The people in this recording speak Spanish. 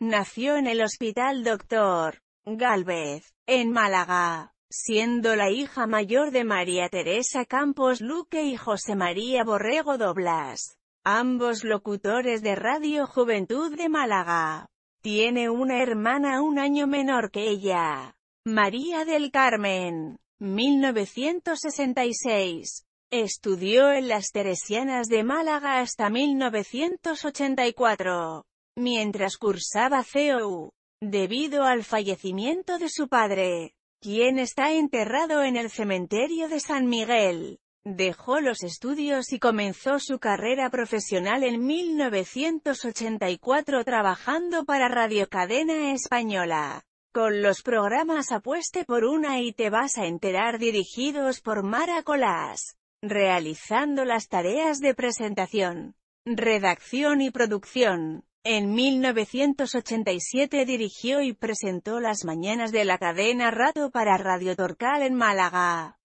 Nació en el Hospital Doctor Galvez, en Málaga, siendo la hija mayor de María Teresa Campos Luque y José María Borrego Doblas, ambos locutores de Radio Juventud de Málaga. Tiene una hermana un año menor que ella, María del Carmen, 1966. Estudió en las Teresianas de Málaga hasta 1984 mientras cursaba COU, debido al fallecimiento de su padre, quien está enterrado en el cementerio de San Miguel. Dejó los estudios y comenzó su carrera profesional en 1984 trabajando para Radio Cadena Española, con los programas Apueste por una y Te vas a enterar dirigidos por Mara Colás, realizando las tareas de presentación, redacción y producción. En 1987 dirigió y presentó las mañanas de la cadena Rato para Radio Torcal en Málaga.